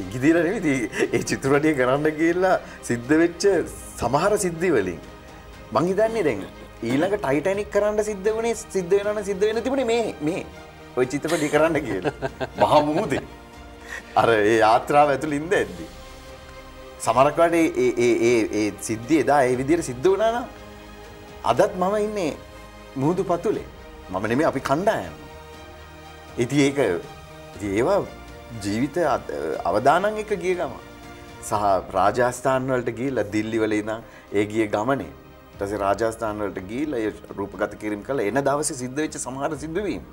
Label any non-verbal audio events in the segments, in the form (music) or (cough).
ඉගිදිර නෙවිති ඒ චිත්‍රටිය කරන්න කියලා සිද්ධ වෙච්ච සමහර සිද්ධි වලින් මං හිතන්නේ දැන් ඊළඟ ටයිටැනික් කරන්න සිද්ධ වනේ සිද්ධ වෙනන සිද්ධ වෙන තිබුණේ මේ මේ ඔය චිත්‍රපටි කරන්න කියලා මහමුමුද අර ඒ යාත්‍රාව ඇතුළ ඉන්ද ඇද්දි සමරක්වට ඒ සිද්ධිය එදා ඒ විදියට සිද්ධ වනාන අදත් මම ඉන්නේ මුහුදු පතුලේ මම නෙමේ අපි කණ්ඩායම් ඉති ඒක ඒවා ජීවිත අවදානං එක ගිය ගම සහ රාජස්ථාන්වලට ගීල දිල්ලිවල ඉදම් ඒ ගිය ගමනේ ටසේ රාජස්ථාන්වලට ගීල රූපගත කිරම් කළ එන දවස සිද්ධවෙච්ච සමහර සිදුවීම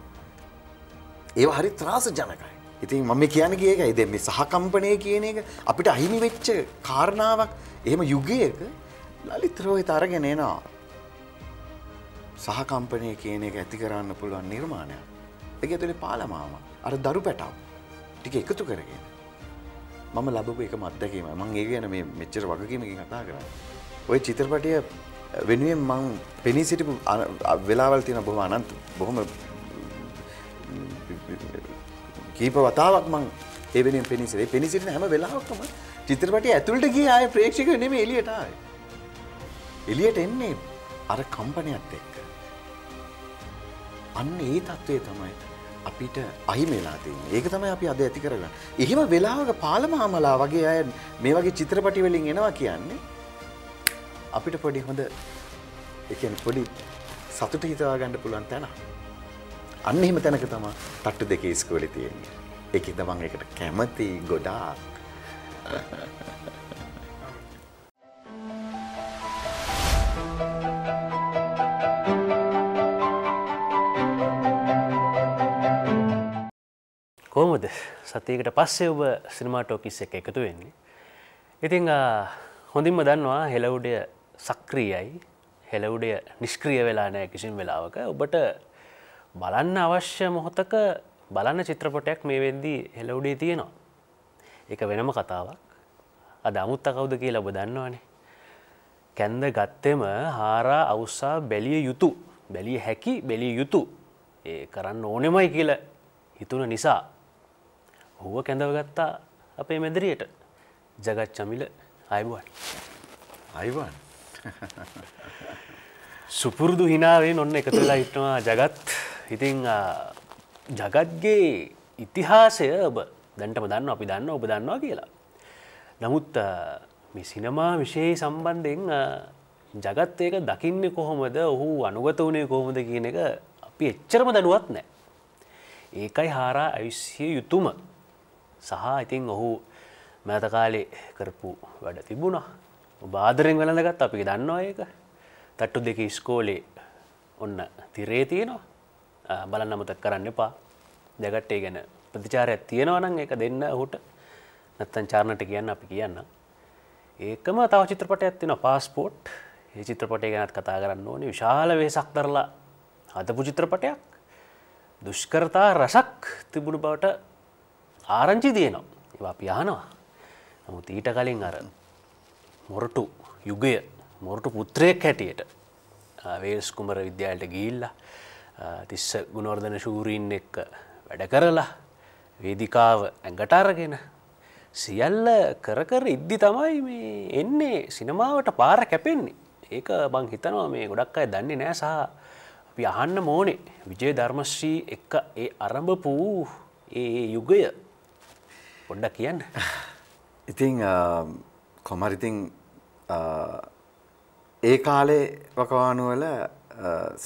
ඒ හරි ත්‍රාස ජනකයි ඉතින් මම කියන කියක එද මේ සහකම්පනය කියන එක අපිට අහිමි වෙච්ච කාරණාවක් එහෙම යුගයක ලලිත්‍රෝහි තරගෙනනවා සහකම්පනය කියන එක ඇති කරන්න පුළුවන් නිර්මාණයක් එක ඇතුළේ පාලමාව අර දරු පැටාව ටික එකතු කරගෙන මම ලබපු එක මත්දැකීම මං ඒ ගැන මේ මෙච්චර වගකීමකින් කතා කරන්න. ඔය චිත්‍රපටය වෙනුවෙන් මං පෙනී සිටිපු වෙලාවල් තියෙන බොහොම අනන්ත බොහොම කීප වතාවක් මං ඒ වෙනුවෙන් පෙනී සිටියේ. පෙනී සිටින හැම වෙලාවකම චිත්‍රපටය ඇතුළට ගියේ ආයේ ප්‍රේක්ෂකයෝ නෙමෙයි එළියට ආවේ. එළියට එන්නේ අර කම්පනයත් එක්ක. අන්න ඒ తත්වයේ තමයි අපිට අහිමි වෙලා තියෙන්නේ. ඒක තමයි අපි අද ඇති කරගන්න. එහෙම වෙලාවක පාලම හමලා වගේ අය මේ වගේ චිත්‍රපටි වලින් එනවා කියන්නේ අපිට පොඩි හොඳ ඒ කියන්නේ පොඩි සතුට හිතවා ගන්න පුළුවන් තැන. අන්න එහෙම තැනක තමයි තට්ටු දෙකේ ඉස්කෝලේ තියෙන්නේ. ඒකෙන් තමයි ඒකට කැමති ගොඩාක්. කොහොමද සතියකට පස්සේ ඔබ සිනමා ටෝකිස් එක එකතු වෙන්නේ. ඉතිං හොඳින්ම දන්නවා හෙලවුඩය සක්‍රියයි හෙලවුඩය නිෂ්ක්‍රිය වෙලා නෑ කිසිම වෙලාවක ඔබට බලන්න අවශ්‍ය මොහොතක බලන්න චිත්‍රපටයක් මේ වෙද්දී හෙලවුඩේ තියෙනවා. එක වෙනම කතාවක් අද අමුත් අකවුද කියලා ඔබ දන්නවානේ. කැන්ද ගත්තෙම හාරා අවස්සා බැලිය යුතු බැලිය හැකි බැලිය යුතු ඒ කරන්න ඕනෙමයි කියලා හිතුන නිසා ඔහුව කැඳවගත්තා අපේ මැදිරියට ජගත් චමිල අයිබුවන්. අයිවන්. සුපුරුදු හිනාවෙන් ඔන්න එකතු වෙලා හිටනවා ජගත් ඉතිං ජගත්ගේ ඉතිහාසය ඔබ දැන්ටම දන්න අපි දන්න ඔබ දන්නවා කියලා. නමුත් මේ සිනමා විශේ සම්බන්ධයෙන් ජගත් ඒක දකින්නේ කොහොමද ඔහු අනුගත වනේ කොහොමද කියන එක අපි එච්චරම දැනුවත් නෑ. ඒකයි හාරා ඇවිස්සිය යුතුම සහ ඉතින් ඔහු මෑතකාලේ කරපු වැඩ තිබුණා බාදරෙන් වෙළඳගත් අපි දන්නවා ඒක තට්ටු දෙක ස්කෝලේ ඔන්න තිරේ තියෙනවා බලන්න අමතක් කරන්න එපා දැකට්ටේ ගැන ප්‍රතිචාරයක් තියෙනවා නම් ඒක දෙන්න ඔහුට නැත්තම් චාර්නට කියන්න අපි කියන්න ඒකම තව චිත්‍රපටයක් තියෙනවා පාස්පෝට් ඒ චිත්‍රපටය ගැනත් කතා කරන්න ඕනේ විශාල වෙහසක් දරලා හදපු චිත්‍රපටයක් දුෂ්කරතා රසක් තිබුණු බවට ආරංචි දයනවා ඒවා පියානවා නමුත් ඊට කලින් අර මොරටු යුගය මොරටු පුත්‍රයෙක් හැටියට වේස් කුමර විද්‍යාලට ගිල්ලා තිස්ස ගුණෝර්ධන ශූරීන් එක්ක වැඩ කරලා වේදිකාව ඇඟට අරගෙන සියල්ල කරකර ඉද්දි තමයි මේ එන්නේ සිනමාවට පාර කැපෙන්නේ ඒක බං හිතනවා මේ ගොඩක් අය දන්නේ නෑ සහ අපි අහන්න මෝනේ විජය ධර්මශ්‍රී එක්ක ඒ අරඹ වූ ඒ යුගය පොඩ්ඩක් කියන්න (sighs) ඉතිං කොමරිතිං ඒ කාලේ වකවානුවල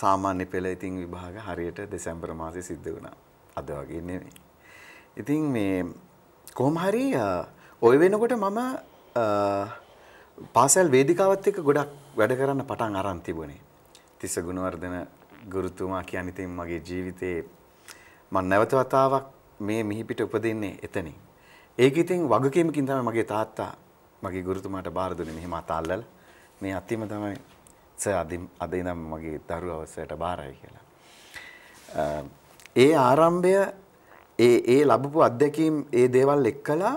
සාමාන්‍ය පෙළ ඉතිං විභාග හරියට දෙසැම්බර මාසය සිද්ධ වුණා අද වගේ නෙවෙයි. ඉතිං මේ කොහොම හරි ඔය වෙනකොට මම පාසැල් වේදිකාවත් එක්ක ගොඩක් වැඩ කරන්න පටන් අරන් තිබුණේ. තිස්ස ගුණවර්ධන ගුරුතුමා කියන්නේ ඉතින් මගේ ජීවිතේ මම නැවත වතාවක් මේ මිහිපිට උපදින්නේ එතනින්. ඒක ඉතින් වගකීමකින් තමයි මගේ තාත්තා මගේ ගුරුතුමාට බාර දුන්නේ මෙහෙම අතල්ලලා. මේ අතිම තමයි සර් අද ඉඳන් මගේ දරුවවසයට බාරයි කියලා. ඒ ආරම්භය ඒ ඒ ලැබපු අත්දැකීම් ඒ දේවල් එක්කලා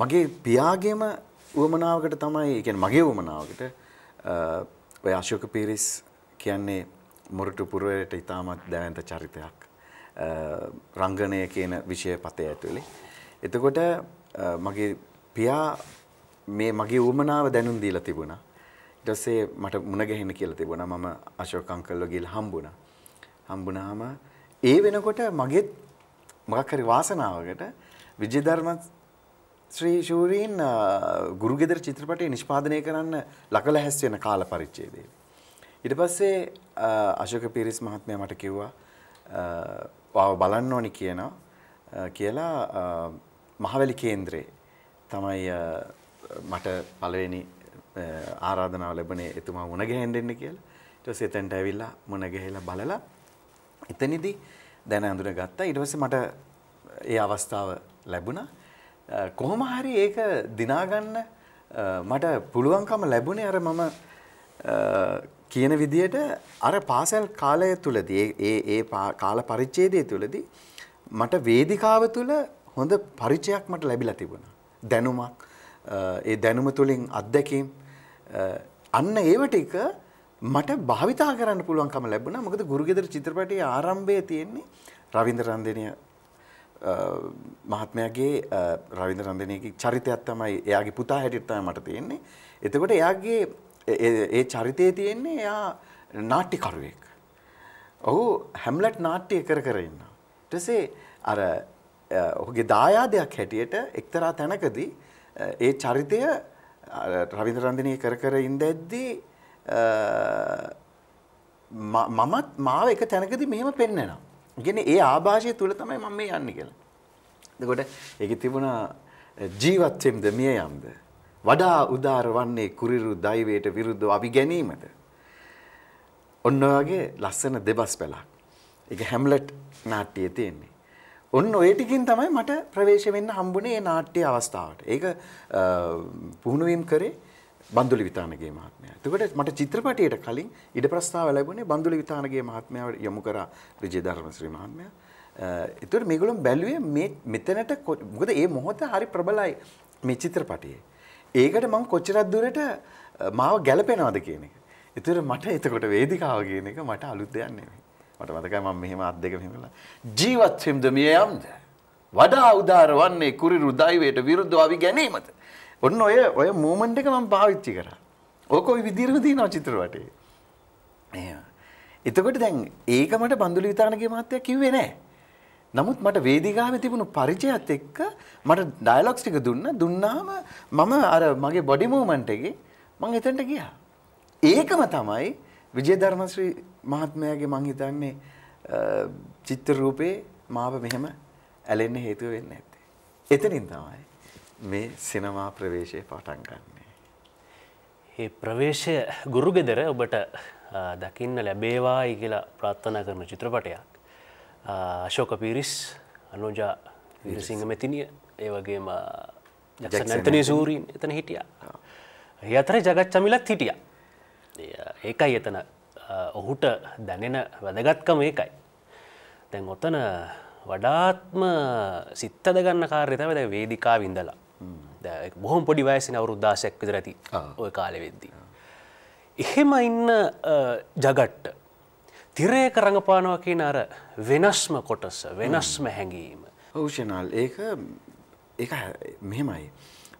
මගේ පියාගේම වුවමනාවකට තමයි ඒ කියන්නේ මගේ වුවමනාවකට ඔය අශෝක පීරිස් කියන්නේ මොරටු පුරයට ඉතාමත් දැවැන්ත චරිතයක්. රංගනය කියන විෂය පතය ඇතුළේ. එතකොට මගේ පියා මේ මගේ උමනාව දැනුම් දීලා තිබුණා. ඊට පස්සේ මට මුණ ගැහෙන්න කියලා තිබුණා. මම අශෝක අංකල්ව ගිහලා හම්බුණා. හම්බුණාම ඒ වෙනකොට මගේ මොකක් හරි වාසනාවකට විජේධර්ම ශ්‍රී ශූරීන් ගුරුගෙදර චිත්‍රපටය නිෂ්පාදනය කරන්න ලකල හැස් වෙන කාල පරිච්ඡේදයේ. ඊට පස්සේ අශෝක පීරිස් මහත්මයා මට කිව්වා බලන්න ඕනි කියනවා කියලා මහවැලි කේන්ද්‍රේ තමයි මට පළවෙනි ආරාධනාව ලැබුණේ එතුමා මුණ ගැහෙන්න දෙන්න කියලා. ඊට පස්සේ එතනට ඇවිල්ලා මුණ ගැහිලා බලලා එතනදී දැන අඳුනගත්තා. ඊට පස්සේ මට ඒ අවස්ථාව ලැබුණා. කොහොම හරි ඒක දිනා ගන්න මට පුළුවන්කම ලැබුණේ අර මම කියන විදියට අර පාසල් කාලය තුලදී ඒ ඒ කාල පරිච්ඡේදය තුලදී මට වේදිකාව තුල හොඳ පරිචයක් මට ලැබිලා තිබුණා. දැනුමක් ඒ දැනුම තුලින් අත්දැකීම් අන්න ඒව ටික මට භාවිතා කරන්න පුළුවන්කම ලැබුණා. මොකද ගුරුගෙදර චිත්‍රපටයේ ආරම්භයේ තියෙන්නේ රවින්ද්‍ර රන්දෙනිය මහත්මයාගේ රවින්ද්‍ර රන්දෙනියගේ චරිතයක් තමයි එයාගේ පුතා හැටියට තමයි මට තියෙන්නේ. එතකොට එයාගේ ඒ චරිතයේ තියෙන්නේ එයා නාට්‍යකරුවෙක්. ඔහු හැම්ලට් නාට්‍ය කර කර ඉන්නවා. ඊට පස්සේ අර ඔහුගේ දායාදයක් හැටියට එක්තරා තැනකදී ඒ චරිතය රවින්ද්‍ර රන්දිනී කර කර ඉඳද්දී මමත් මාව එක තැනකදී මෙහෙම පෙන්වනවා. කියන්නේ ඒ ආభాෂය තුල තමයි මම මේ යන්නේ කියලා. එතකොට ඒකේ තිබුණා ජීවත් වෙම්ද මිය යම්ද වඩා උදාර වන්නේ කුරිරු දෛවයට විරුද්ධව අපි ගැනීමද? ඔන්න ඔයගේ ලස්සන දෙබස් පැලක්. ඒක හැම්ලට් නාට්‍යයේ තියෙන්නේ. ඔන්න ඔය ටිකින් තමයි මට ප්‍රවේශ වෙන්න හම්බුනේ මේ නාට්‍ය අවස්ථාවට. ඒක පුහුණුවීම් කරේ බන්දුලි විතානගේ මහත්මයා. එතකොට මට චිත්‍රපටයට කලින් ඉඩ ප්‍රස්තාව ලැබුණේ බන්දුලි විතානගේ මහත්මයාව යොමු කරා විජේ ධර්මශ්‍රී මහත්මයා. ඒතර මේගොල්ලෝ බැලුවේ මේ මෙතනට මොකද මේ මොහොත හරි ප්‍රබලයි මේ චිත්‍රපටයේ. ඒකට මං කොච්චරක් දුරට මාව ගැලපෙනවද කියන එක. ඒතර මට එතකොට වේදිකාව කියන එක මට අලුත් දෙයක් නෙමෙයි. මට මතකයි මම මෙහෙම අත් දෙක මෙහෙම කළා. ජීවත් වෙම්ද මිය යම්ද? වඩා උදාර වන්නේ කුරිරු දෛවයට විරුද්ධව අවි ගැනීමද? ඔන්න ඔය ඔය මූමන්ට් එක මම පාවිච්චි කරා. ඕක ওই විදිහටම දිනන චිත්‍රපටයේ. එහෙම. එතකොට දැන් ඒක මට බඳුලි විතානගේ මහත්තයා කිව්වේ නැහැ. නමුත් මට වේදිකාවේ තිබුණු පරිචයත් එක්ක මට ඩයලොග්ස් ටික දුන්න දුන්නාම මම අර මගේ බොඩි මූවමන්ට් එකේ මම එතනට ගියා. ඒකම තමයි විජේධර්මශ්‍රී මහත්මයාගේ මං හිතන්නේ චිත්‍ර රූපේ මාව මෙහෙම ඇලෙන්න හේතුව වෙන්න ඇත්තේ. එතනින් තමයි මේ සිනමා ප්‍රවේශය පටන් ගන්නේ. මේ ප්‍රවේශය ගුරුගෙදර ඔබට දකින්න ලැබේවායි කියලා ප්‍රාර්ථනා කරන චිත්‍රපටයක්. ශෝක පිරිස් අනුජා විරසිංහ මෙතිනිය ඒවගේම ජක්සනන්තනය සූරීන් එතන හිටිය. අතර ජගත් චමිලත් හිටිය. ඒකයි එතන ah, ඔහුට දැනෙන වැදගත්කම ඒකයි. තැන් ඔතන වඩාත්ම සිත්තදගන්න කාර්යතම දැ වේදිකා විඳලා බොහොම පොඩි වයසින අවරුද්දාශයක් විදර ඇති ඔය කාලෙ වෙද්දී. එහෙම ඉන්න ah, ජගට්ට තිරයක රඟපානවා කියන අර වෙනස්ම කොටස වෙනස්ම හැඟීම. ඔවෂනල් ඒක ඒ මෙහෙමයි.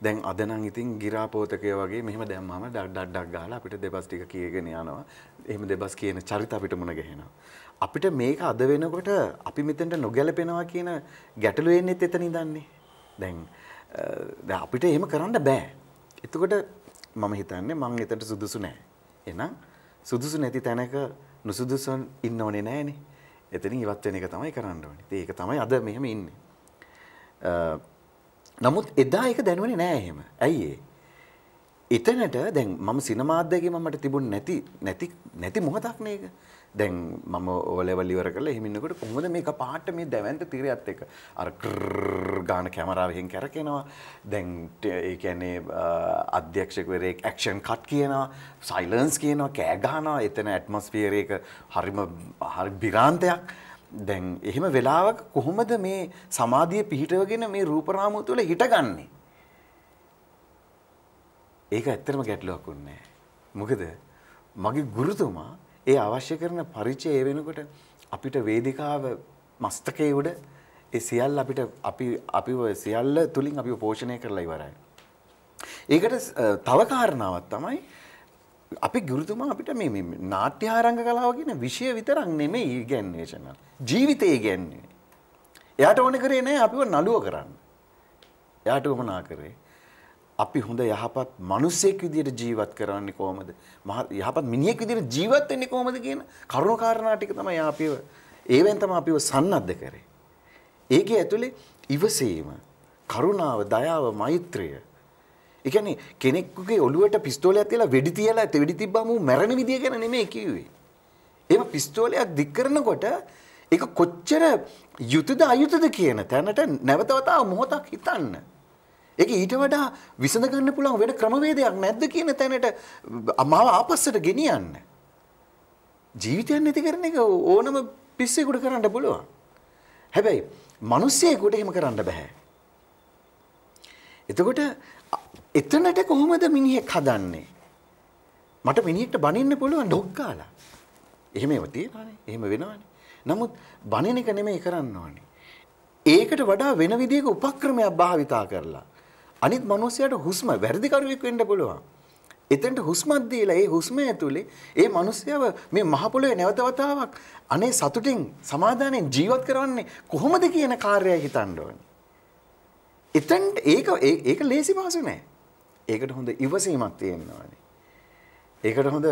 දැන් අදනම් ඉතින් ගිරාපෝතකය වගේ මෙහෙම දැම්මම ඩක් ඩක් ඩක් ගාලා අපිට දෙබස් ටික කියගෙන යනවා. එහෙම දෙබස් කියන චරිත අපිට මුණ ගැහෙනවා. අපිට මේක අද වෙනකොට අපි මෙතෙන්ට නොගැලපෙනවා කියන ගැටලුව එන්නේත් එතන ඉඳන්නේ. දැන් දැන් අපිට එහෙම කරන්න බෑ. එතකොට මම හිතන්නේ මං එතනට සුදුසු නෑ. එහෙනම් සුදුසු නැති තැනක නුසුදුසුන් ඉන්න ඕනේ නෑනේ. එතනින් ඉවත් වෙන එක තමයි කරන්න ඕනේ. ඉතින් ඒක තමයි අද මෙහෙම ඉන්නේ. නමුත් එදා ඒක දැනුනේ නෑ එහෙම. ඇයි එතනට දැන් මම සිනමා අධ්‍යක්ෂකව මට තිබුණ නැති නැති නැති මොහොතක් නේක. දැන් මම ඕලෙවල් ඉවර කරලා එහෙම ඉන්නකොට කොහොමද මේක පාට මේ දැවැන්ත තීරයත් එක්ක අර ගාන කැමරාවෙන් කැරකෙනවා දැන් ඒ කියන්නේ අධ්‍යක්ෂකවරයෙක් ඇක්ෂන් කට් කියනවා සයිලන්ස් කියනවා කෑ ගහනවා එතන ඇට්මොස්ෆියර් එක හරිම හරි බිරාන්තයක් දැන් එහෙම වෙලාවක කොහොමද මේ සමාධිය පිහිටවගෙන මේ රූපරාමුව තුළ හිටගන්නේ ඒක ඇත්තටම ගැටලුවක් වුණේ මොකද මගේ ගුරුතුමා ඒ අවශ්‍ය කරන පරිචය ඒ වෙනකොට අපිට වේදිකාව මස්තකයේ උඩ ඒ සියල්ල අපිට අපි අපිව සියල්ල තුලින් අපිව පෝෂණය කරලා ඉවරයි. ඒකට තව කාරණාවක් තමයි අපි ගුරුතුමා අපිට මේ මේ නාට්‍යආරංග කලාව කියන විෂය විතරක් නෙමෙයි ඉගැන්වන්නේ චනල්. ජීවිතය ඉගැන්වන්නේ. එයාට ඕනේ කරේ නෑ අපිව නළුව කරන්න. එයාට උමනා කරේ. අපි හොඳ යහපත් මිනිසෙක් විදියට ජීවත් කරන්නේ කොහොමද? යහපත් මිනිහෙක් විදියට ජීවත් වෙන්නේ කොහොමද කියන කරුණාකාරණා ටික තමයි අපිව ඒවෙන් තමයි අපිව සන්නද්ධ කරේ. ඒකේ ඇතුලේ ඉවසීම, කරුණාව, දයාව, මෛත්‍රිය. ඒ කියන්නේ කෙනෙකුගේ ඔළුවට පිස්තෝලයක් තියලා වෙඩි තියලා වෙඩි තිබ්බම ඌ මැරෙන විදිය ගැන නෙමෙයි කිව්වේ. එහෙම පිස්තෝලයක් දික් කරනකොට ඒක කොච්චර යුතුයද අයුතුයද කියන තැනට නැවත වතාව මොහොතක් හිතන්න. ඒක ඊට වඩා විසඳ ගන්න පුළුවන් වෙන ක්‍රමවේදයක් නැද්ද කියන තැනට අමාව ආපස්සට ගෙනියන්න. ජීවිතයක් නැති කරන එක ඕනම පිස්සෙකුට කරන්න පුළුවන්. හැබැයි මිනිස්සෙකුට එහෙම කරන්න බෑ. එතකොට එතනට කොහොමද මිනිහෙක් හදන්නේ? මට මිනිහෙක්ට බනින්න පුළුවන් ඩොග් කාලා. එහෙම ඒවා තියෙනවානේ. එහෙම වෙනවානේ. නමුත් බනින එක නෙමෙයි කරන්න ඕනේ. ඒකට වඩා වෙන විදිහක උපක්‍රමයක් භාවිතා කරලා අනිත් මිනිස්සයාට හුස්ම වැඩිකරුවෙක් වෙන්න පුළුවන්. එතෙන්ට හුස්මක් දීලා ඒ හුස්ම ඇතුලේ ඒ මිනිස්යව මේ මහ පොළොවේ නැවත වතාවක් අනේ සතුටින් සමාදානෙන් ජීවත් කරවන්නේ කොහොමද කියන කාර්යය හිතන්න ඕනේ. එතෙන්ට ඒක ඒක ලේසි පහසු නෑ. ඒකට හොඳ ඉවසීමක් තියෙන්න ඕනේ. ඒකට හොඳ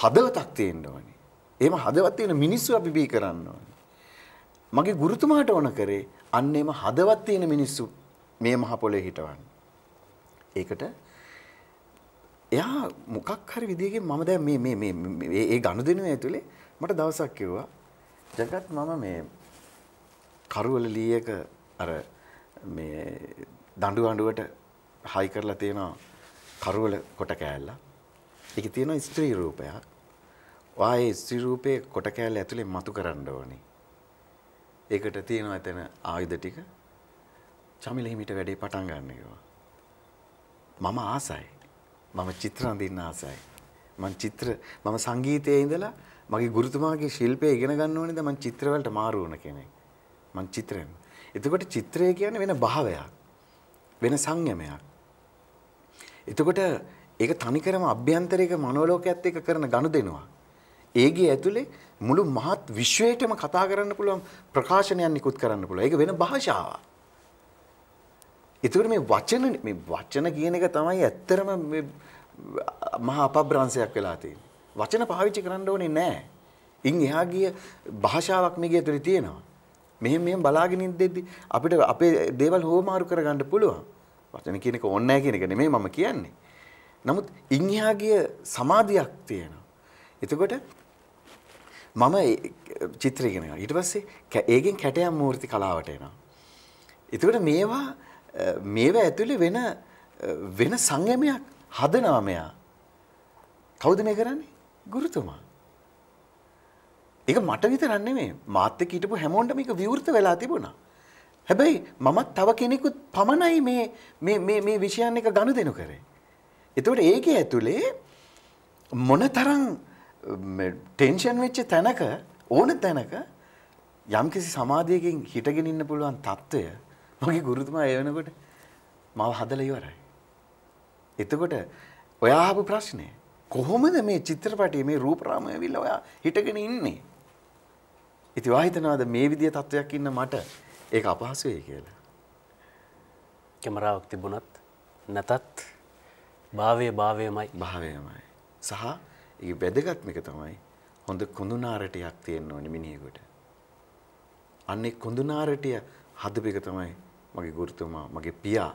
හදවතක් තියෙන්න ඕනේ. එහෙම හදවත් තියෙන මිනිස්සු අපි බී කරන්න ඕනේ. මගේ ගුරුතුමාට ඕන කරේ අන්නේම හදවත් තියෙන මිනිස්සු මේ මහ පොළේ හිටවන්න. ඒකට එයා මොකක් හරි විදිහකින් මම දැන් මේ මේ මේ ඒ ගනුදෙනුව ඇතුලේ මට දවසක් කිව්වා ජගත් මම මේ කරුවල ලීයක අර මේ දඬු අඬුවට හයි කරලා තියෙනවා කරුවල කොට කෑල්ල. ඒකේ තියෙනවා ස්ත්‍රී රූපයක්. ඔයා ඒ ස්ත්‍රී රූපේ කොට කෑල්ල ඇතුලේ මතු කරන්න ඕනේ. ඒකට තියෙනවා එතන ආයුධ ටික චමිල හිමිට වැඩේ පටන් ගන්න කිව්වා. මම ආසයි. මම චිත්‍ර අඳින්න ආසයි. මම චිත්‍ර මම සංගීතයේ ඉඳලා මගේ ගුරුතුමාගේ ශිල්පය ඉගෙන ගන්න ඕනේද මම චිත්‍ර වලට මාරු වුණ කෙනෙක්. මම චිත්‍රයෙන්. එතකොට චිත්‍රය කියන්නේ වෙන භාවයක්. වෙන සංයමයක්. එතකොට ඒක තනිකරම අභ්‍යන්තරික මනෝලෝකයේත් එක්ක කරන ගනුදෙනුවක්. ඒගේ ඇතුලේ මුළු මහත් විශ්වයටම කතා කරන්න පුළුවන් ප්‍රකාශනයක් නිකුත් කරන්න පුළුවන්. ඒක වෙන භාෂාවක්. එතකොට මේ වචන මේ වචන කියන එක තමයි ඇත්තරම මේ මහා අපබ්‍රංශයක් වෙලා තියෙන්නේ. වචන පාවිච්චි කරන්න ඕනේ නැහැ. ඉන් එහා ගිය භාෂාවක් මේ ගියතුලේ තියෙනවා. මෙහෙම මෙහෙම බලාගෙන ඉඳෙද්දි අපිට අපේ දේවල් හොමාරු කරගන්න පුළුවන්. වචන කියන එක ඕනේ නැහැ කියන එක නෙමෙයි මම කියන්නේ. නමුත් ඉන් එහා ගිය සමාධියක් තියෙනවා. එතකොට මම චිත්‍රය ඉගෙන ගන්නවා. ඊට පස්සේ ඒකෙන් කැටයම් මූර්ති කලාවට එනවා. එතකොට මේවා මේව ඇතුළේ වෙන වෙන සංයමයක් හදනවා මෙයා. කවුද මේ කරන්නේ? ගුරුතුමා. ඒක මට විතරක් නෙමෙයි. මාත් එක්ක හිටපු හැමෝන්ටම ඒක විවෘත වෙලා තිබුණා. හැබැයි මමත් තව කෙනෙකුත් පමණයි මේ මේ මේ මේ විෂයන් එක ගනුදෙනු කරේ. එතකොට ඒකේ ඇතුලේ මොනතරම් ටෙන්ෂන් වෙච්ච තැනක ඕන තැනක යම්කිසි සමාධියකින් හිටගෙන ඉන්න පුළුවන් తত্ত্বය මගේ ගුරුතුමා ඒ වෙනකොට මව හදලා ඉවරයි. එතකොට ඔයා ආපු ප්‍රශ්නේ කොහොමද මේ චිත්‍රපටයේ මේ රූපරාමය ඇවිල්ලා ඔයා හිටගෙන ඉන්නේ? ඉතින් ඔයා හිතනවාද මේ විදිය තත්වයක් ඉන්න මට ඒක අපහසු වෙයි කියලා? කැමරාවක් තිබුණත් නැතත් භාවයේ භාවයමයි. භාවයමයි. සහ ඒ වැදගත්ම එක තමයි හොඳ කුඳුනාරටයක් තියෙන්න ඕනේ මිනිහෙකුට. අන්නේ කුඳුනාරටය හදපෙක තමයි මගේ ගුරුතුමා මගේ පියා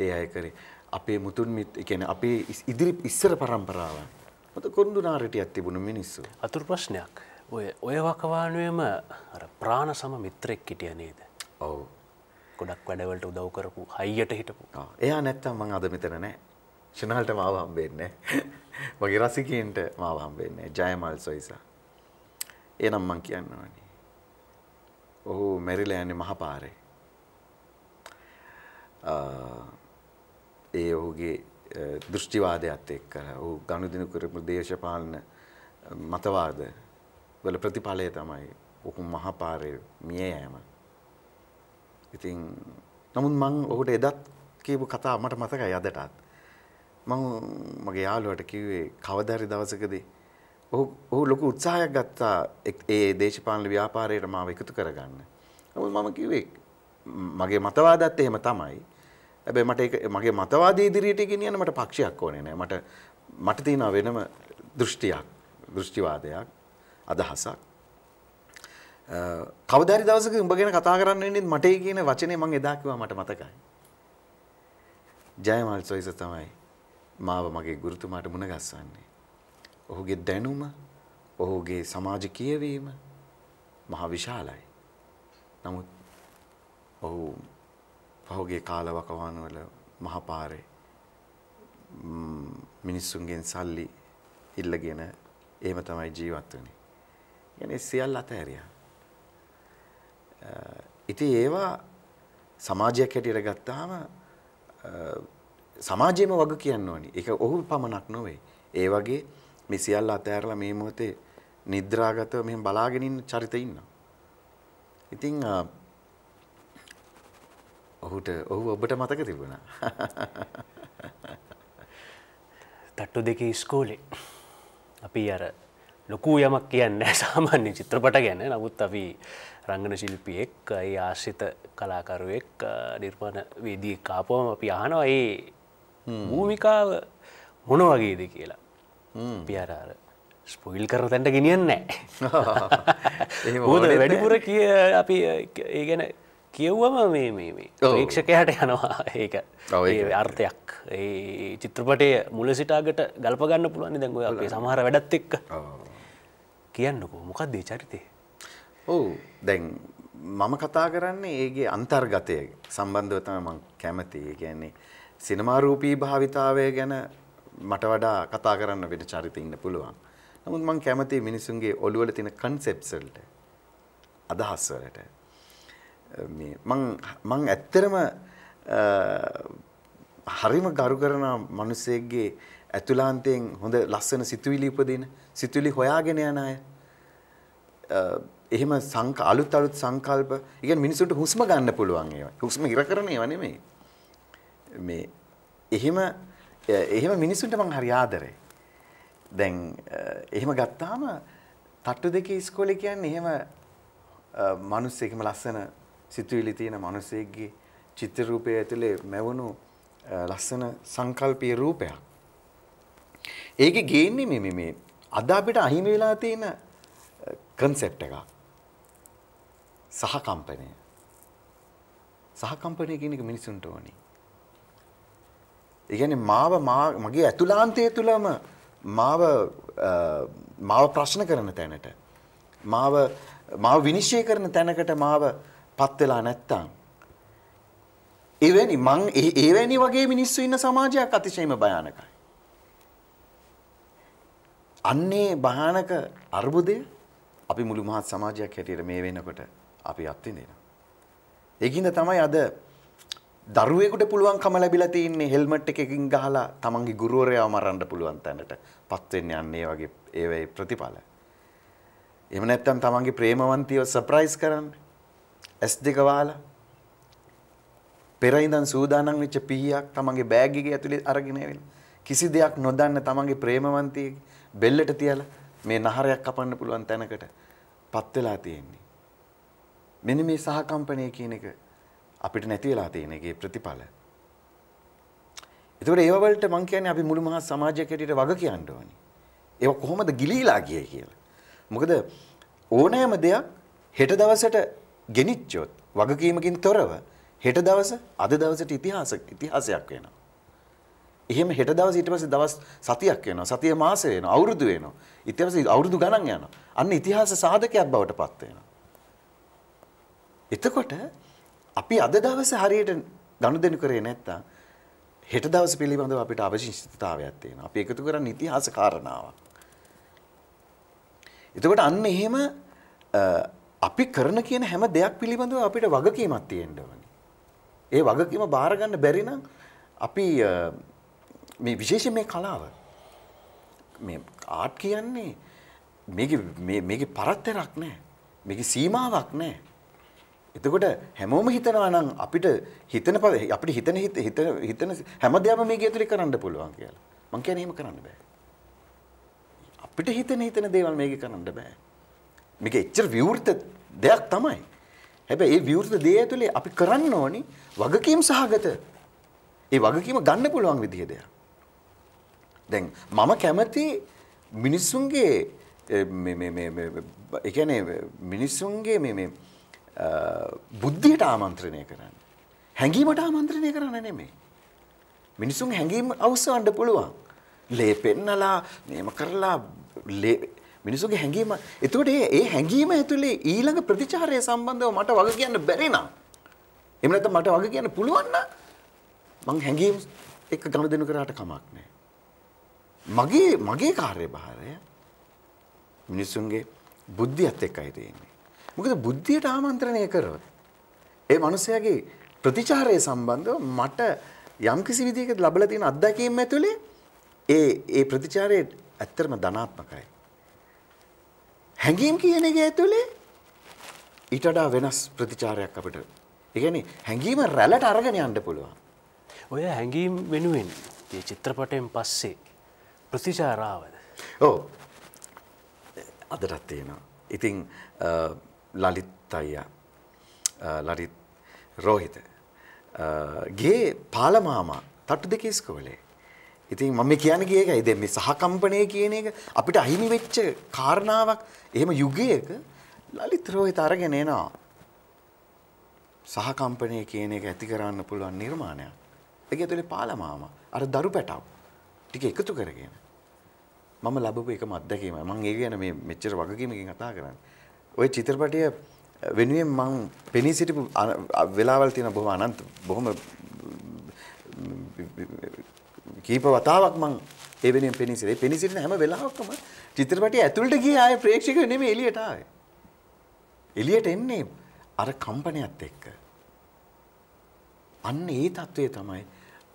ඒ අය කරේ අපේ මුතුන් මිත් කියන්නේ අපේ ඉදිරි ඉස්සර පරම්පරාව මත කොන්දු නාරටියක් තිබුණු මිනිස්සු අතුරු ප්‍රශ්නයක් ඔය ඔය වකවානුවේම අර ප්‍රාණ සම මිත්‍රෙක් හිටිය නේද ඔව් ගොඩක් වැඩවලට උදව් කරපු හයියට හිටපු එයා නැත්තම් මං අද මෙතන නෑ ෂනල්ට මාව හම්බෙන්නේ (laughs) මගේ රසිකයන්ට මාව හම්බෙන්නේ ජයමල් සොයිසා එනම් මං කියන්න ඕනේ ඔහු මැරිලා යන්නේ මහපාරේ ඒ ඔහුගේ දෘෂ්ටිවාදයත් එක්ක ඔහු ගනුදෙනු කරපු දේශපාලන මතවාද වල ප්‍රතිඵලය තමයි ඔහු මහපාරේ මිය යෑම. ඉතින් නමුත් මං ඔහුට එදත් කියපු කතා මට මතකයි අදටත්. මං මගේ යාළුවට කිව්වේ කවදාරි දවසකදී ඔහු ඔහු ලොකු උත්සාහයක් ගත්තා ඒ දේශපාලන ව්‍යාපාරයට මාව එකතු කරගන්න. නමුත් මම කිව්වේ මගේ මතවාදත් එහෙම තමයි. ඇබැයි මට මගේ මතවාද ඉදිරියට ගෙනියන්න මට පක්ෂයක් ඕනේ නෑ මට මට තියෙනවා වෙනම දෘෂ්ටියක් දෘෂ්ටිවාදයක් අදහසක් කවදාරි දවසක උඹ ගැන කතා කරන්න එන්නේ මටේ කියන වචනේ මම එදා කිව්වා මට මතකයි ජයමල් සොයිස තමයි මාව මගේ ගුරුතුමාට මුණ ගස්සන්නේ ඔහුගේ දැනුම ඔහුගේ සමාජ කියවීම මහ විශාලයි නමුත් ඔහු පහුගේ කාලවකවානුවල මහපාරේ මිනිස්සුන්ගෙන් සල්ලි ඉල්ලගෙන එහෙම තමයි ජීවත් වුනේ. يعني සියල්ල අතහැරියා. ඉතින් ඒවා සමාජයක් හැටියට ගත්තාම සමාජයේම වග කියන්න ඕනි. ඒක ඔහු පමණක් නොවේ. ඒ වගේ මේ සියල්ල අතහැරලා මේ මොහොතේ නිද්‍රාගතව මෙහෙම බලාගෙන ඉන්න චරිත ඉන්නවා. ඉතින් ඔහුට ඔහු ඔබට මතක තිබුණා. (laughs) තට්ටු දෙකේ ස්කෝලේ අපි අර ලොකු යමක් කියන්න (laughs) සාමාන්‍ය චිත්‍රපට ගැන නමුත් අපි රංගන ශිල්පියෙක් ඒ ආශ්‍රිත කලාකරුවෙක් නිර්මාණ වේදී කාපුවම අපි අහනවා ඒ භූමිකාව මොන වගේද කියලා පියාරාර ස්පොයිල් කරන තැන්ට ගෙනියන්නේ නැහැ. (laughs) වැඩිපුර කිය අපි ඒ ගැන කියව්වම මේ ප්‍රේක්ෂකයට යනවා ඒක අර්ථයක් ඒ චිත්‍රපටය මුල සිටාගට ගල්පගන්න පුළුවන් දැන් ඔයගේ සමහර වැඩත් එක්ක කියන්නකෝ මොකක්දේ චරිතය ඔවු දැන් මම කතා කරන්නේ ඒගේ අන්තර්ගතය සම්බන්ධව තමයි මම කැමති. ඒ කියන්නේ සිනමාරූපී භාවිතාවය ගැන මට වඩා කතා කරන්න වෙන චරිත ඉන්න පුළුවන්. නමුත් මම කැමති මිනිසුන්ගේ ඔළුවල තියෙන concepts වලට අදහස් වලට මං ඇත්තරම හරිම ගරු කරන මිනිසෙක්ගේ ඇතුළාන්තයෙන් හොඳ ලස්සන සිතුවිලි උපදින සිතුවිලි හොයාගෙන යන අය එහෙම සංක අලුත් අලුත් සංකල්ප ඉගෙන මිනිසුන්ට හුස්ම ගන්න පුළුවන් ඒවා හුස්ම ඉර කරන ඒවා නෙමෙයි මේ එහෙම එහෙම මිනිසුන්ට මං හරි ආදරේ දැන් එහෙම ගත්තාම තට්ටු දෙකේ ඉස්කෝලේ කියන්නේ එහෙම මිනිස්සු එකම ලස්සන සිතුවිලි තියෙන මිනිසෙක්ගේ චිත්‍රරූපය ඇතුලේ මැවුණු ලස්සන සංකල්පීය රූපයක්. ඒකේ ගේන්නේ මේ මේ අද අපිට අහිමි වෙලා තියෙන concept එක. සහකම්පනය. සහකම්පනය කියන එක මිනිසුන්ට ඕනේ. ඒ කියන්නේ මාව මගේ ඇතුළාන්තය තුළම මාව මාව ප්‍රශ්න කරන තැනට මාව මාව විනිශ්චය කරන තැනකට මාව පත් වෙලා නැත්තම් එවැනි මං එවැනි වගේ මිනිස්සු ඉන්න සමාජයක් අතිශයම භයානකයි. අන්නේ භයානක අර්බුදය අපි මුළු මහත් සමාජයක් හැටියට මේ වෙනකොට අපි අත්විඳිනවා. ඒකින්ද තමයි අද දරුවෙකුට පුළුවන්කම ලැබිලා තියෙන්නේ හෙල්මට් එකකින් ගහලා තමන්ගේ ගුරුවරයාව මරන්න පුළුවන් තැනට පත් වෙන්න යන්නේ වගේ ඒවයි ප්‍රතිඵල. එහෙම නැත්නම් තමන්ගේ ප්‍රේමවන්තියව සර්ප්‍රයිස් කරන්නේ ඇස් දෙක වාලා පෙර ඉඳන් සූදානම් වෙච්ච පීයක් තමන්ගේ බෑග් එකේ ඇතුලේ අරගෙන ඇවිල්ලා කිසි දෙයක් නොදන්න තමන්ගේ ප්‍රේමවන්තියෙක් බෙල්ලට තියලා මේ නහරයක් කපන්න පුළුවන් තැනකට පත් වෙලා තියෙන්නේ. මෙන්න මේ සහකම්පණය කියන එක අපිට නැති වෙලා තියෙන ඒකේ ප්‍රතිඵල. ඒතකොට ඒව වලට මම කියන්නේ අපි මුළු මහත් සමාජයක් හැටියට වග කියන්න ඕනේ. ඒව කොහොමද ගිලීලා ගියේ කියලා. මොකද ඕනෑම දෙයක් හෙට දවසට ගෙනිච්චොත් වගකීමකින් තොරව හෙට දවස අද දවසට ඉතිහාස ඉතිහාසයක් වෙනවා. එහෙම හෙට දවස් ඊට පස්සේ දවස් සතියක් වෙනවා. සතිය මාසය වෙනවා. අවුරුදු වෙනවා. ඊට පස්සේ අවුරුදු ගණන් යනවා. අන්න ඉතිහාස සාධකයක් බවට පත් වෙනවා. එතකොට අපි අද දවසේ හරියට ගනුදෙනු කරේ නැත්තම් හෙට දවස පිළිබඳව අපිට අවශිෂ්ටතාවයක් තියෙනවා. අපි එකතු කරන්නේ ඉතිහාස කාරණාවක්. එතකොට අන්න එහෙම අපි කරන කියන හැම දෙයක් පිළිබඳව අපිට වගකීමක් තියෙන්න ඕනේ. ඒ වගකීම බාර ගන්න බැරි නම් අපි මේ විශේෂයෙන් මේ කලාව මේ ආට් කියන්නේ මේකේ මේ මේකේ පරතරක් නැහැ. මේකේ සීමාවක් නැහැ. එතකොට හැමෝම හිතනවා නම් අපිට හිතන අපිට හිතන හිත හිතන හැම දෙයක්ම මේක ඇතුලේ කරන්න පුළුවන් කියලා. මං කියන්නේ එහෙම කරන්න බෑ. අපිට හිතන හිතන දේවල් මේකේ කරන්න බෑ. මේක එච්චර විවෘත දෙයක් තමයි. හැබැයි ඒ විවෘත දේ ඇතුලේ අපි කරන්න ඕනි වගකීම් සහගත. ඒ වගකීම ගන්න පුළුවන් විදිහ දෙයක්. දැන් මම කැමති මිනිස්සුන්ගේ මේ මේ මේ මේ ඒ කියන්නේ මිනිස්සුන්ගේ මේ මේ බුද්ධියට ආමන්ත්‍රණය කරන්න. හැඟීමට ආමන්ත්‍රණය කරන්න නෙමෙයි. මිනිසුන් හැඟීම් අවසවන්න පුළුවන්. ලේ පෙන්නලා මේම කරලා මිනිසුගේ හැඟීම එතකොට ඒ හැඟීම ඇතුලේ ඊළඟ ප්‍රතිචාරය සම්බන්ධව මට වග කියන්න බැරි නම් එහෙම නැත්නම් මට වග කියන්න පුළුවන් නම් මං හැඟීම් එක්ක ගනුදෙනු කරාට කමක් නැහැ. මගේ මගේ කාර්යභාරය මිනිසුන්ගේ බුද්ධියත් එක්කයි තියෙන්නේ. මොකද බුද්ධියට ආමන්ත්‍රණය කරොත් ඒ මනුස්සයාගේ ප්‍රතිචාරය සම්බන්ධව මට යම්කිසි විදිහකට ලැබලා තියෙන අත්දැකීම් ඇතුලේ ඒ ඒ ප්‍රතිචාරය ඇත්තටම ධනාත්මකයි. හැඟීම් කියන එක ඇතුලේ ඊට වඩා වෙනස් ප්‍රතිචාරයක් අපිට. ඒ කියන්නේ හැඟීම රැළට අරගෙන යන්න පුළුවන්. ඔය හැඟීම් වෙනුවෙන් මේ චිත්‍රපටයෙන් පස්සේ ප්‍රතිචාරාවද? ඔව්. අදටත් තියෙනවා. ඉතින් ලලිත් අයියා ලලිත් රෝහිත ගේ පාලමාමා තට්ටු දෙකේ ඉස්කෝලේ ඉතින් මම කියන්නේ කිය එකයි දැන් මේ සහකම්පණය කියන එක අපිට අහිමි වෙච්ච කාරණාවක් එහෙම යුගයක ලලිත් රෝහිත අරගෙන එනවා සහකම්පණය කියන එක ඇති කරන්න පුළුවන් නිර්මාණයක් ඒක ඇතුලේ පාලමාම අර දරු පැටව ටික එකතු කරගෙන මම ලැබපු එකම අත්දැකීමයි මම ඒ ගැන මේ මෙච්චර වගකීමකින් කතා කරන්නේ ওই චිත්‍රපටය වෙනුවෙන් මම පෙනී සිටපු වෙලාවල් තියෙන බොහොම අනන්ත බොහොම කීප වතාවක් මං ඒ වෙනුවෙන් පෙනී සිටියේ. පෙනී සිටින හැම වෙලාවකම චිත්‍රපටය ඇතුළට ගියේ ආයේ ප්‍රේක්ෂකයෝ නෙමෙයි එළියට ආවේ. එළියට එන්නේ අර කම්පනයත් එක්ක. අන්න ඒ తත්වයේ තමයි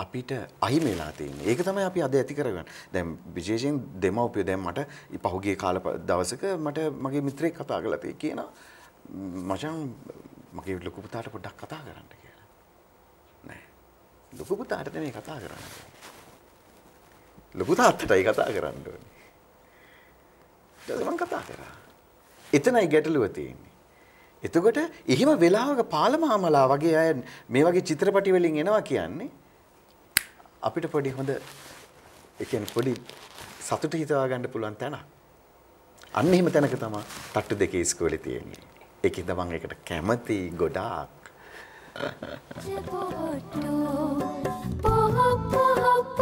අපිට අහිම වෙලා තියෙන්නේ. ඒක තමයි අපි අද ඇති කරගන්න. දැන් විශේෂයෙන් දෙමව්පියෝ දැන් මට පහුගිය කාල දවසක මට මගේ මිත්‍රයෙක් කතා කරලා තියෙ කියනවා මචං මගේ ලොකු පුතාට පොඩ්ඩක් කතා කරන්න කියලා. නෑ. ලොකු පුතාට නෙමෙයි කතා කරන්නේ. ලොකු තාත්තටයි කතා කරන්න ඕනේ. ඊට මං කතා කරා. එතනයි ගැටලුව තියෙන්නේ. එතකොට එහෙම වෙලාවක පාලමාමලා වගේ අය මේ වගේ චිත්‍රපටි වලින් එනවා කියන්නේ අපිට පොඩි හොඳ ඒ කියන්නේ පොඩි සතුට හිතවා ගන්න පුළුවන් තැන. අන්න එහෙම තැනක තමයි තට්ටු දෙකේ ඉස්කෝලේ තියෙන්නේ. ඒකෙන්ද මම ඒකට කැමති ගොඩාක්. පොහොට්ටු (laughs) පොහොප්පොහොප්ප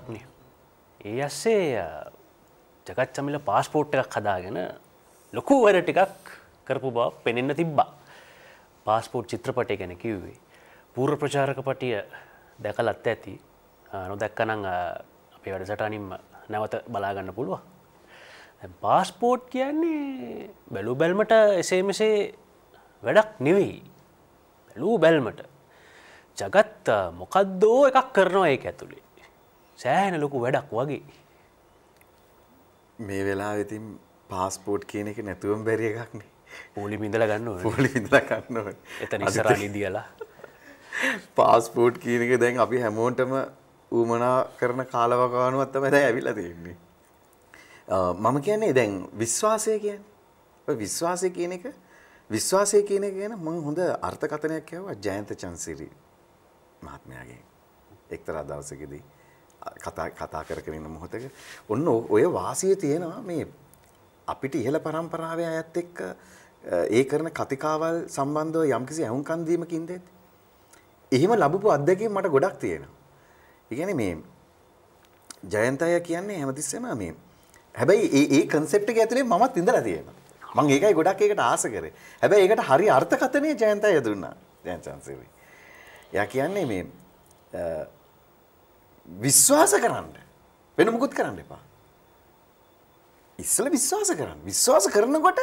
එකක්නේ. ඒ අස්සේ ජගත්චමිල පාස්පෝට් එකක් හදාගෙන ලොකු වැඩ ටිකක් කරපු බව පෙනෙන්න තිබ්බා. පාස්පෝට් චිත්‍රපටය ගැන කිව්වේ. පූර්ව ප්‍රචාරක පටිය දැකලත් ඇති නොදැක්කනං අපේ වැඩසටනින්ම නැවත බලාගන්න පුළුවන්. පාස්පෝට් කියන්නේ බැලු බැල්මට එසේ මෙසේ වැඩක් නෙවෙයි. බැලූ බැල්මට. ජගත් මොකක්දෝ එකක් කරනවා ඒක ඇතුළේ. සෑහෙන ලොකු වැඩක් වගේ. මේ වෙලා ඉතින් පාස්පෝට් කියන එක නැතුවම් බැරි එකක්නේ. පොලි බිඳලා ගන්න ඕනේ. පොලි බිඳලා ගන්න ඕනේ. එතන ඉස්සරහින් දියලා. පාස්පෝට් කියන එක දැන් අපි හැමෝටම ඌමනා කරන කාලවකවානුවක් තමයි දැන් ඇවිල්ලා තියෙන්නේ. මම කියන්නේ දැන් විශ්වාසය කියන්නේ. ඔය විශ්වාසය කියන එක විශ්වාසය කියන එක ගැන මම හොඳ අර්ථකථනයක් කියවුවා ජයන්ත චන්සිරි මහත්මයාගෙන් එක්තරා දවසකදී. කතා කතා කරගෙන ඉන්න මොහොතක ඔන්න ඔය වාසිය තියෙනවා මේ අපිට ඉහළ પરම්පරාවේ අයත් එක්ක ඒ කරන කතිකාවල් සම්බන්ධව යම්කිසි ඇහුම්කන් දීමකින් දෙද්ද එහෙම ලැබපු අත්දැකීම් මට ගොඩක් තියෙනවා. ඒ කියන්නේ මේ ජයන්තය කියන්නේ හැමතිස්සෙම මේ හැබැයි ඒ ඒ concept එක ඇතුලේ මමත් ඉඳලා තියෙනවා. මම ඒකයි ගොඩක් ඒකට ආස කරේ. හැබැයි ඒකට හරි අර්ථකථනය ජයන්තය දුන්නා. දැන් chance එයා කියන්නේ මේ විශ්වාස කරන්න. වෙන මොකුත් කරන්න එපා. ඉස්සල විශ්වාස කරන්න. විශ්වාස කරනකොට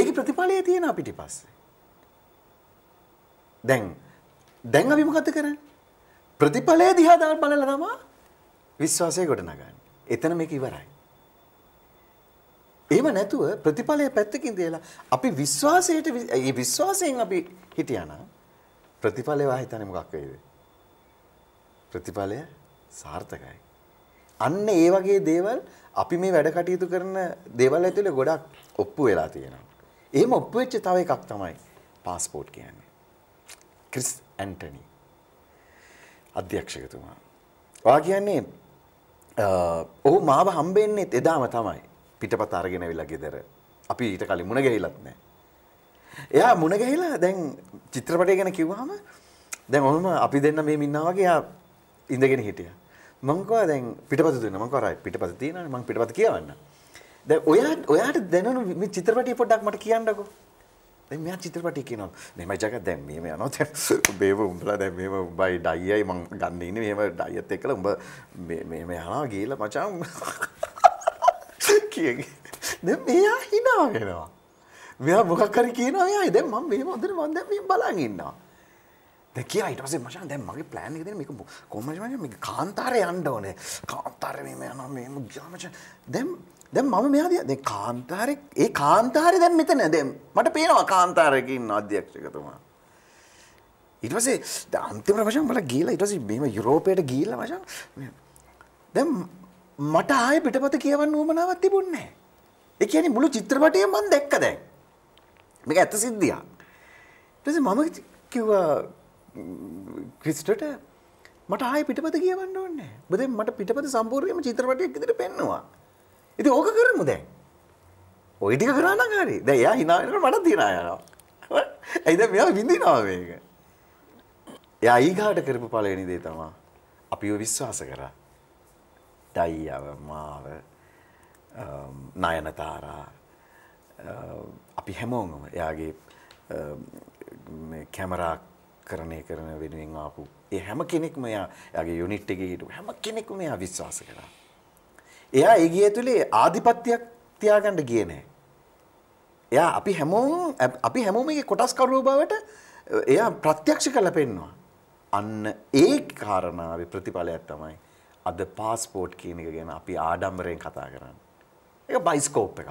ඒක ප්‍රතිඵලය තියෙන අපිට පස්සේ. දැන් දැන් අපි මොකද කරන්නේ? ප්‍රතිඵලය දිහා දාන බලලා තමයි විශ්වාසය ගොඩනගන්නේ. එතන මේක ඉවරයි. එහෙම නැතුව ප්‍රතිඵලය පැත්තකින් දාලා අපි විශ්වාසයට ඒ විශ්වාසයෙන් අපි හිටියානම් ප්‍රතිඵලය වා හිතන්නේ මොකක් වෙයිද? ප්‍රතිඵලය සාර්ථකයි. අන්න ඒ වගේ දේවල් අපි මේ වැඩ කටයුතු කරන දේවල් ඇතුලේ ගොඩක් ඔප්පු වෙලා තියෙනවා. එහෙම ඔප්පු වෙච්ච තව එකක් තමයි પાස්පෝර්ට් කියන්නේ. ක්‍රිස් ඇන්ටනි අධ්‍යක්ෂකතුමා. ඔයා කියන්නේ ඔහු මාව හම්බෙන්නේ එදාම තමයි. පිටපත අරගෙන ඇවිල්ලා ගෙදර. අපි ඊට කලින් මුණ ගැහිලත් නැහැ. එයා මුණ ගැහිලා දැන් චිත්‍රපටය ගැන කිව්වහම දැන් ඔහොම අපි දෙන්න මේ මින්නා වගේ එයා ඉඳගෙන හිටියා. මංකව දැන් පිටපත දෙන්න මංකව රයි පිටපත තියෙනවනේ මං පිටපත කියවන්න. දැන් ඔයා ඔයාට දැනෙන මේ චිත්‍රපටිය පොඩ්ඩක් මට කියන්නකෝ. දැන් මෙයා චිත්‍රපටිය කියනවා. මෙහෙම ජගත් දැන් මෙහෙම යනවා. දැන් මේව උඹලා දැන් මේව උඹයි ඩයියයි මං ගන්න ඉන්නේ මෙහෙම ඩයියත් එක්කලා උඹ මේ මෙහෙම යනවා ගිහලා මචං කියන්නේ. දැන් මෙයා hina වෙනවා. මෙයා මොකක් හරි කියනවා එයායි. දැන් මම මෙහෙම හොඳට මම දැන් මේ බලන් ඉන්නවා. දැක අයිටසේ මශන් දැන් මගේ ප්ලෑන් එක මේක කොමජම මේ කාන්තාරය යන්න ඕනේ කාන්තාරයම යන මේම ගාමච දැම් දැම් මම මෙයාද දෙ කාන්තාරය ඒ කාන්තාරය දැන් මෙත නැදම් මට පේනවා කාන්තාරයකින් අධ්‍යක්ෂකතුමා ඉටවසේ දන්තිම වශන් මට ගීල ඉටස බීම යුරෝපයට ගීල වශන් දැම් මට ආය පිටපත කියවන්න ූමනාවත් තිබුන්නේ එක කියන මුළු චිත්‍රපටය මන් දැක්ක දැන් මේක ඇත්ත සිද්ධියා ටස මම කිව්වා ක්‍රිස්ටට මට ආය පිටපත කියවන්න ඕන්න බද මට පිටපත සම්පූර්යම චිත්‍රපටයක් ඉදිට පෙන්නවා. ඉති ඕක කරමු දැන්. ඔයිටික කරන්නකාරි ද එයා හිනාවට මට තිනායනවා. ඇයිද මෙයා විඳිනාවේක. එයා ඒගාට කරපු පලවෙනි දේ තමා අපිව විශ්වාස කරා. දයියාව මාව නයනතාරා අපි හැමෝගම එයාගේ කැමරක් කරණය කරන වෙනුවෙන් ආපු ඒ හැම කෙනෙක්ම එයා එයාගේ යුනිට් එකේ හිටපු හැම කෙනෙක්ම එයා විශ්වාස කරා. එයා ඒ ගිය තුලේ ආධිපත්‍යයක් තියාගන්න ගියේ නැහැ. එයා අපි හැමෝම අපි හැමෝම මේ කොටස් කරුවෝ බවට එයා ප්‍රත්‍යක්ෂ කරලා පෙන්නවා. අන්න ඒ කාරණාවේ ප්‍රතිඵලයක් තමයි අද પાස්පෝර්ට් කියන එක ගැන අපි ආඩම්බරයෙන් කතා කරන්නේ. ඒක බයිස්කෝප් එකක්.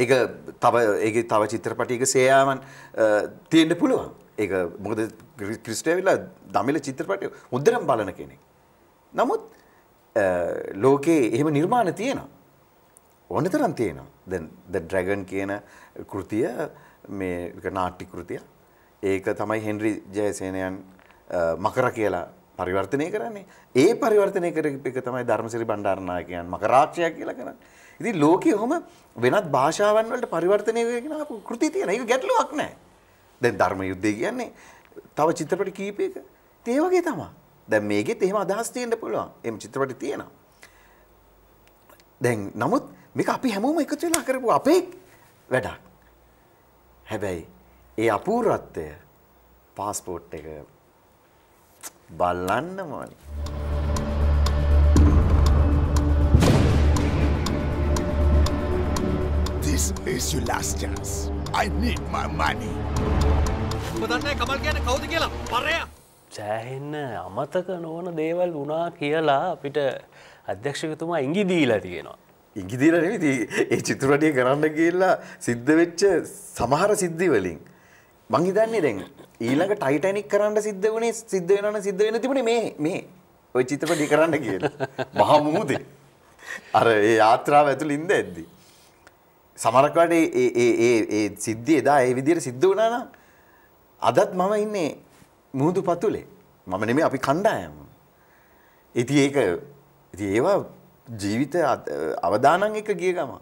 ඒක තව ඒකේ තව චිත්‍රපටයක සේයාවන් තියෙන්න පුළුවන්. ඒක මොකද ක්‍රිස්ටය වෙලා දමිල චිත්‍රපටය උද්දරම් බලන කෙනෙක්. නමුත් ලෝකයේ එහෙම නිර්මාණ තියෙනවා. ඕන තරම් තියෙනවා. දැන් ද ඩ්‍රැගන් කියන කෘතිය මේ නාට්‍ය කෘතිය. ඒක තමයි හෙන්රි ජයසේනයන් මකර කියලා පරිවර්තනය කරන්නේ. ඒ පරිවර්තනය කරපු එක තමයි ධර්මසිරි බණ්ඩාරනායකයන් මකරාක්ෂය කියලා කරන්නේ. ඉතින් ලෝකයේ ඔහම වෙනත් භාෂාවන් වලට පරිවර්තනය වෙගෙන ආපු කෘති තියෙනවා. ඒක ගැටලුවක් නෑ. දැන් ධර්ම යුද්ධය කියන්නේ තව චිත්‍රපට කීපයක ඒ වගේ තමයි. දැන් මේකෙත් එහෙම අදහස් තියෙන්න පුළුවන්. එම් චිත්‍රපට තියෙනවා. දැන් නමුත් මේක අපි හැමෝම එකතු වෙලා කරපු අපේ වැඩක්. හැබැයි ඒ අපූර්වත්වය පාස්පෝට් එක බලන්න ඕනේ. This is your last chance. I need my money. ඔබ දන්නේ කමල් කියන්නේ කවුද කියලා? පරයා. සෑහෙන්න අමතක නොවන දේවල් වුණා කියලා අපිට අධ්‍යක්ෂකතුමා ඉඟි දීලා තියෙනවා. ඉඟි දීලා නෙවෙයි ඒ චිත්‍රපටිය කරන්න කියලා සිද්ධ වෙච්ච සමහර සිද්ධි වලින් මං හිතන්නේ දැන් ඊළඟ ටයිටැනික් කරන්න සිද්ධ වුණේ සිද්ධ වෙනවන සිද්ධ වෙන තිබුණේ මේ මේ ඔය චිත්‍රපටි කරන්න කියලා. මහා මුහුදේ. අර ඒ යාත්‍රාව ඇතුළේ ඉඳ ඇද්දි. සමරක්වට ඒ සිද්ධිය එදා ඒ විදියට සිද්ධ වුණාන අදත් මම ඉන්නේ මුහුදු පතුලේ මම නෙමේ අපි කණ්ඩායම. ඉති ඒක ඉති ඒවා ජීවිත අවදානං එක ගිය ගම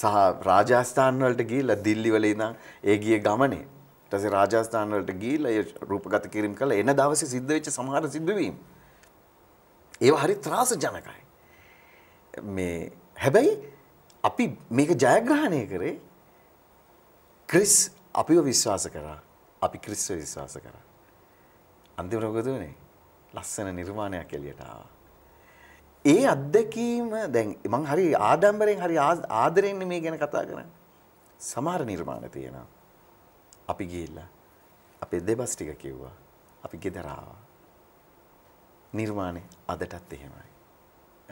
සහ රාජස්ථාන් වලට ගිහිල්ලා දිල්ලි වල ඉඳන් ඒ ගිය ගමනේ ඊට පස්සේ රාජස්ථාන් වලට ගිහිල්ලා ඒ රූපගත කිරීම කළා එන දවසේ සිද්ධ වෙච්ච සමහර සිද්ධවීම් ඒවා හරි ත්‍රාසජනකයි මේ හැබැයි අපි මේක ජයග්‍රහණය කරේ ක්‍රිස් අපිව විශ්වාස කරා. අපි ක්‍රිස්ව විශ්වාස කරා. අන්තිමට මොකද වුනේ? ලස්සන නිර්මාණයක් එළියට ආවා. ඒ අත්දැකීම දැන් මං හරි ආඩම්බරෙන් හරි ආදරෙන් මේ ගැන කතා කරන්නේ. සමහර නිර්මාණ තියෙනවා. අපි ගිහිල්ලා අපේ දෙබස් ටික කිව්වා. අපි ගෙදර ආවා. නිර්මාණේ අදටත් එහෙමයි.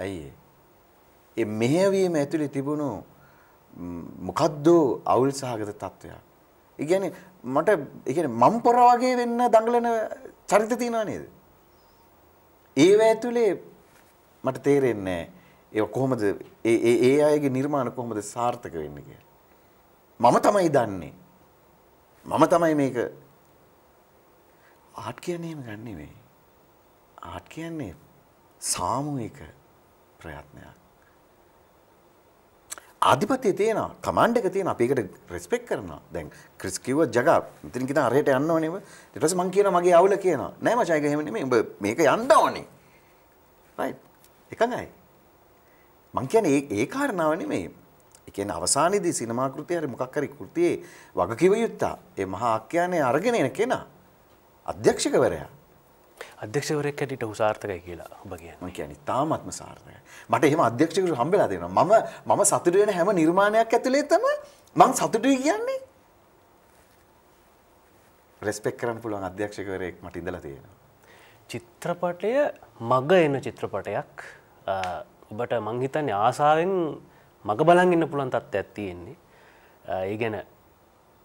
ඇයි ඒ? ඒ මෙහෙවීම ඇතුලේ තිබුණු මොකද්ද අවුල් සහගත තත්වයක්. ඒ කියන්නේ මට ඒ කියන්නේ මම් පොර වගේ වෙන්න දඟලන චරිත තියනවා නේද? ඒව ඇතුලේ මට තේරෙන්නේ ඒ කොහොමද ඒ ඒ ඒ අයගේ නිර්මාණ කොහොමද සාර්ථක වෙන්නේ කියලා. මම තමයි දන්නේ. මම තමයි මේක ආට් කියන්නේ එහෙම ගන්නෙ මේ. ආට් කියන්නේ සාමූහික ප්‍රයත්නයක්. ආධිපතිය තියෙනවා කමන්ඩ් එක තියෙනවා අපි ඒකට රෙස්පෙක්ට් කරනවා දැන් ක්‍රිස් කිව්ව ජගා ඉතින් කියන අරයට යන්න ඕනේ ඊට පස්සේ මං කියනවා මගේ අවුල කියනවා නෑ මචං ඒක එහෙම නෙමෙයි ඔබ මේක යන්න ඕනේ රයිට් එකඟයි මං කියන්නේ ඒ ඒ කාරණාව නෙමෙයි ඒ කියන්නේ අවසානයේදී සිනමා කෘතිය හරි මොකක් හරි කෘතියේ වගකිව යුත්තා ඒ මහා ආඛ්‍යානයේ අරගෙන එන කෙනා අධ්‍යක්ෂකවරයා අධ්‍යක්ෂවරෙක්කට උසාර්ථකයි කියලා ඔබ කියන්න කියන තාමත්ම සාර්ථකයි මට එහෙම අධ්‍යක්ෂකරු හම්බෙලා දෙනවා මම මම සතුට වෙන හැම නිර්මාණයක් ඇතුලේ තම මං සතුටුයි කියන්නේ රෙස්පෙක් කරන්න පුළුවන් අධ්‍යක්ෂකවරයෙක් මට ඉඳලා තියෙනවා චිත්‍රපටය මග එන චිත්‍රපටයක් ඔබට මං හිතන්නේ ආසාවෙන් මග බලන් ඉන්න පුළුවන් තත්ත්වයක් තියෙන්නේ ඒ ගැන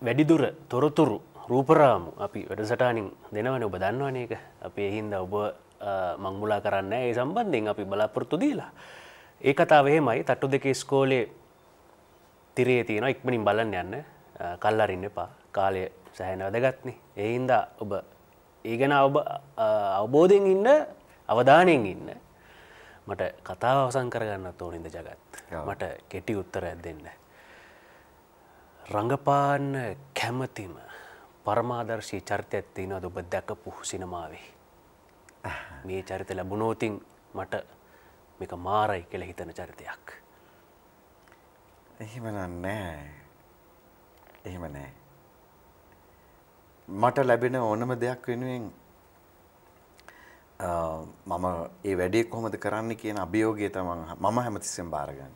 වැඩිදුර තොරතුරු රූපරාමු අපි වැඩසටානින් දෙනවන ඔබ දන්නවනක අපේ හින්ද ඔබ මංමුලා කරන්න ඒ සම්බන්ධයෙන් අපි බලාපොරොත්තු දීලා. ඒ කතාව එහෙමයි තට්ටු දෙකේ ස්කෝලේ තිරේ තියෙන ඉක්මනින් බලන්න යන්න කල්ලරින්න එපා කාලය සෑන වැදගත්න. එහින්දා ඔබ ඒගැන ඔබ අවබෝධයෙන් ඉන්න අවධානයෙන් ඉන්න. මට කතාව අවසං කරගන්න ඕනින්ද ජගත් මට කෙටි උත්තර ඇත් දෙන්න. රඟපාන්න කැමතිම පරමාදර්ශී චරිතයක් තියෙනවද ඔබ දැකපු සිනමාවේ? මේ චරිත ලැබුණොතින් මට මේක මාරයි කියලා හිතන චරිතයක්. එහෙම නෑ. එහෙම නෑ. මට ලැබෙන ඕනම දෙයක් වෙනුවෙන් මම ඒ වැඩේ කොහොමද කරන්න කියන අභියෝගය තමන් මම හැමතිස්සෙන් බාරගන්න.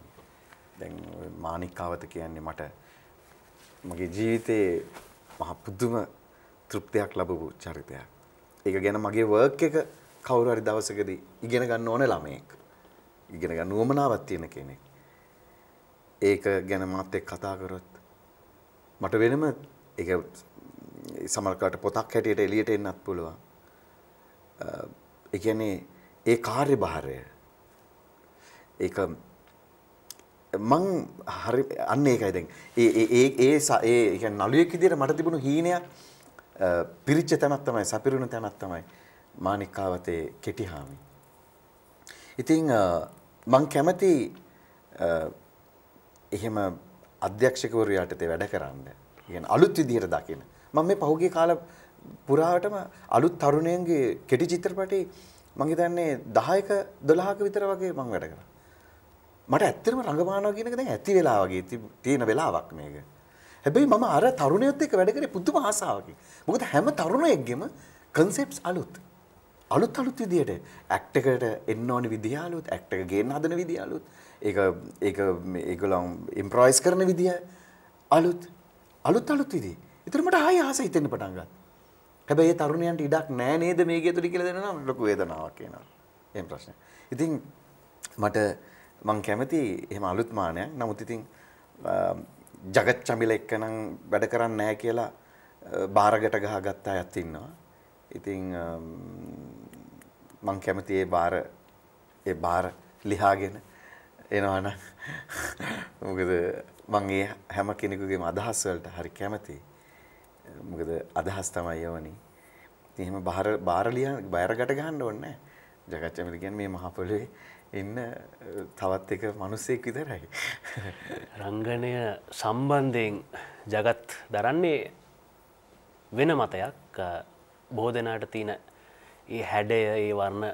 දැන් මානිකාවත කියන්නේ මට මගේ ජීවිතයේ මහ පුදුම තෘප්තියක් ලැබපු චරිතයක්. ඒක ගැන මගේ වර්ක් එක කවුරු හරි දවසකදී ඉගෙන ගන්න ඕන ළමයෙක්. ඉගෙන ගන්න උවමනාවක් තියෙන කෙනෙක්. ඒක ගැන මාත් එක්ක කතා කරොත් මට වෙනම ඒක සමහරකට පොතක් හැටියට එළියට එන්නත් පුළුවන්. ඒ කියන්නේ ඒ කාර්යභාරය ඒක මං හරි අන්න ඒකයි දැන් ඒ ඒ ඒ ඒ කියන්නේ නළුවෙක් විදියට මට තිබුණු හීනයක් පිරිච්ච තැනක් තමයි සපිරුණු තැනක් තමයි මාණික්කාවතේ කෙටිහාමි. ඉතින් මං කැමති එහෙම අධ්‍යක්ෂකවරයාට තේ වැඩ කරන්න. කියන්නේ අලුත් විදියට දකින. මම මේ පහුගිය කාල පුරාවටම අලුත් තරුණයන්ගේ කෙටි චිත්‍රපටි මං හිතන්නේ 10ක 12ක විතර වගේ මං වැඩ කරා. මට ඇත්තටම රඟපානවා කියන එක දැන් ඇති වෙලා වගේ තියෙන වෙලාවක් මේක. හැබැයි මම අර තරුණයොත් එක්ක වැඩ කරේ පුදුම ආසාවකින්. මොකද හැම තරුණයෙක්ගෙම concepts අලුත්. අලුත් අලුත් විදියට ඇක්ට් එකට එන්න ඕන විදිය අලුත්, ඇක්ට් එක ගේන්න හදන විදිය අලුත්. ඒක ඒක ඒගොල්ලෝ ඉම්ප්‍රොයිස් කරන විදිය අලුත්. අලුත් අලුත් විදි. ඒතර මට ආයෙ ආස හිතෙන්න පටන් ගත්තා. හැබැයි ඒ තරුණයන්ට ඉඩක් නෑ නේද මේකේ තුල කියලා දෙනවා නම් ලොකු වේදනාවක් එනවා. එහෙම ප්‍රශ්නයක්. ඉතින් මට මං කැමති එහෙම අලුත් මානයක්. නමුත් ඉතින් ජගත් චමිල එක්ක නම් වැඩ කරන්නේ නැහැ කියලා බාරකට ගහගත්ත අයත් ඉන්නවා. ඉතින් මං කැමති ඒ බාර ඒ බාර ලිහාගෙන එනවනම් මොකද මං ඒ හැම කෙනෙකුගේම අදහස් වලට හරි කැමතියි. මොකද අදහස් තමයි යවන්නේ. ඉතින් එහෙම බාර බාර ලියා බාරකට ගහන්න ඕනේ නැහැ. ජගත් චමිල කියන්නේ මේ මහ පොළවේ ඉන්න තවත් එක මිනිසෙක් විතරයි. (laughs) රංගනය සම්බන්ධයෙන් జగත් දරන්නේ වෙන මතයක් බොහෝ දෙනාට තියෙන ඒ හැඩය ඒ වර්ණ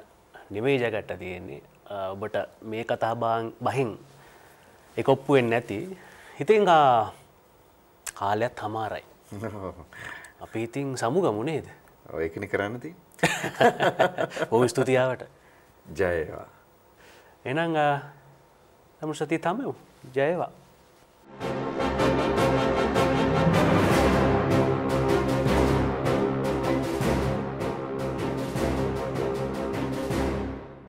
නෙමෙයි జగට තියෙන්නේ. ඔබට මේ කතා බහින් එක ඔප්පු වෙන්නේ නැති. ඉතින් කාලයත් හමාරයි. (laughs) අපි ඉතින් සමුගමු නේද? ඔය එකනේ කරන්න තියෙන්නේ. ඔව් ස්තුතියාවට. ජයවා. එනං තමුසති තමයු ජයවා